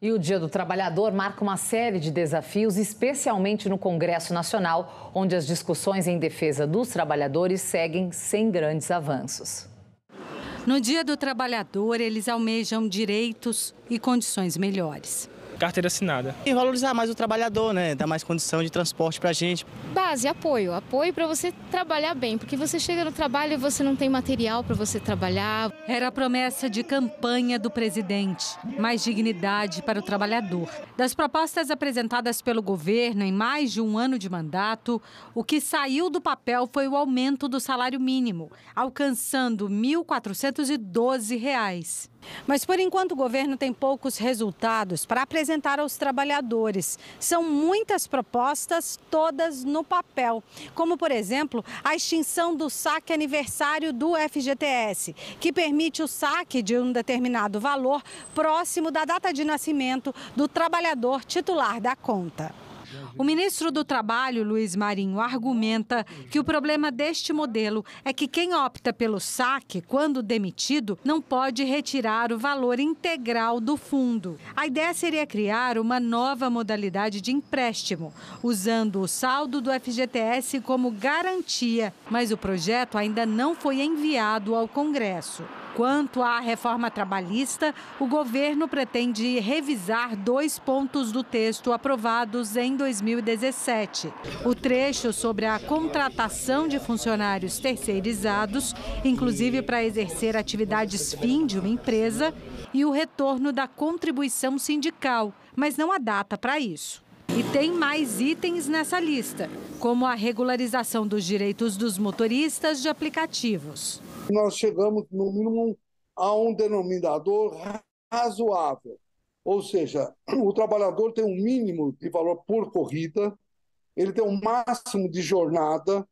E o Dia do Trabalhador marca uma série de desafios, especialmente no Congresso Nacional, onde as discussões em defesa dos trabalhadores seguem sem grandes avanços. No Dia do Trabalhador, eles almejam direitos e condições melhores carteira assinada. E valorizar mais o trabalhador, né? Dar mais condição de transporte para a gente. Base, apoio. Apoio para você trabalhar bem, porque você chega no trabalho e você não tem material para você trabalhar. Era a promessa de campanha do presidente. Mais dignidade para o trabalhador. Das propostas apresentadas pelo governo em mais de um ano de mandato, o que saiu do papel foi o aumento do salário mínimo, alcançando R$ 1.412. Mas por enquanto o governo tem poucos resultados para apresentar apresentar aos trabalhadores. São muitas propostas, todas no papel, como, por exemplo, a extinção do saque aniversário do FGTS, que permite o saque de um determinado valor próximo da data de nascimento do trabalhador titular da conta. O ministro do Trabalho, Luiz Marinho, argumenta que o problema deste modelo é que quem opta pelo saque, quando demitido, não pode retirar o valor integral do fundo. A ideia seria criar uma nova modalidade de empréstimo, usando o saldo do FGTS como garantia, mas o projeto ainda não foi enviado ao Congresso. Quanto à reforma trabalhista, o governo pretende revisar dois pontos do texto aprovados em 2017. O trecho sobre a contratação de funcionários terceirizados, inclusive para exercer atividades fim de uma empresa, e o retorno da contribuição sindical, mas não há data para isso. E tem mais itens nessa lista, como a regularização dos direitos dos motoristas de aplicativos nós chegamos, no mínimo, a um denominador razoável. Ou seja, o trabalhador tem um mínimo de valor por corrida, ele tem um máximo de jornada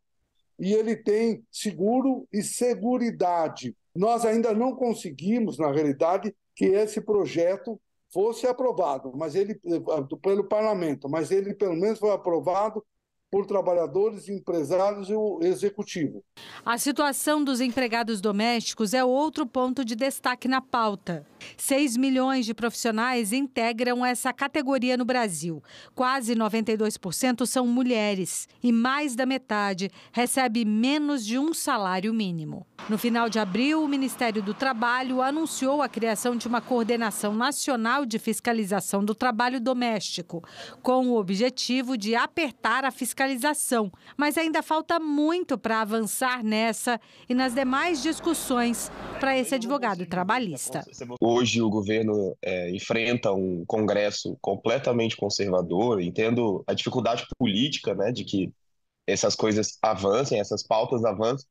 e ele tem seguro e seguridade. Nós ainda não conseguimos, na realidade, que esse projeto fosse aprovado, mas ele eh, pelo parlamento, mas ele pelo menos foi aprovado por trabalhadores, empresários e o executivo. A situação dos empregados domésticos é outro ponto de destaque na pauta. 6 milhões de profissionais integram essa categoria no Brasil. Quase 92% são mulheres e mais da metade recebe menos de um salário mínimo. No final de abril, o Ministério do Trabalho anunciou a criação de uma coordenação nacional de fiscalização do trabalho doméstico, com o objetivo de apertar a fiscalização fiscalização, mas ainda falta muito para avançar nessa e nas demais discussões para esse advogado trabalhista. Hoje o governo é, enfrenta um Congresso completamente conservador, entendo a dificuldade política né, de que essas coisas avancem, essas pautas avancem,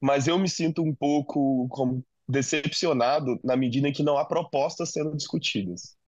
mas eu me sinto um pouco como decepcionado na medida em que não há propostas sendo discutidas.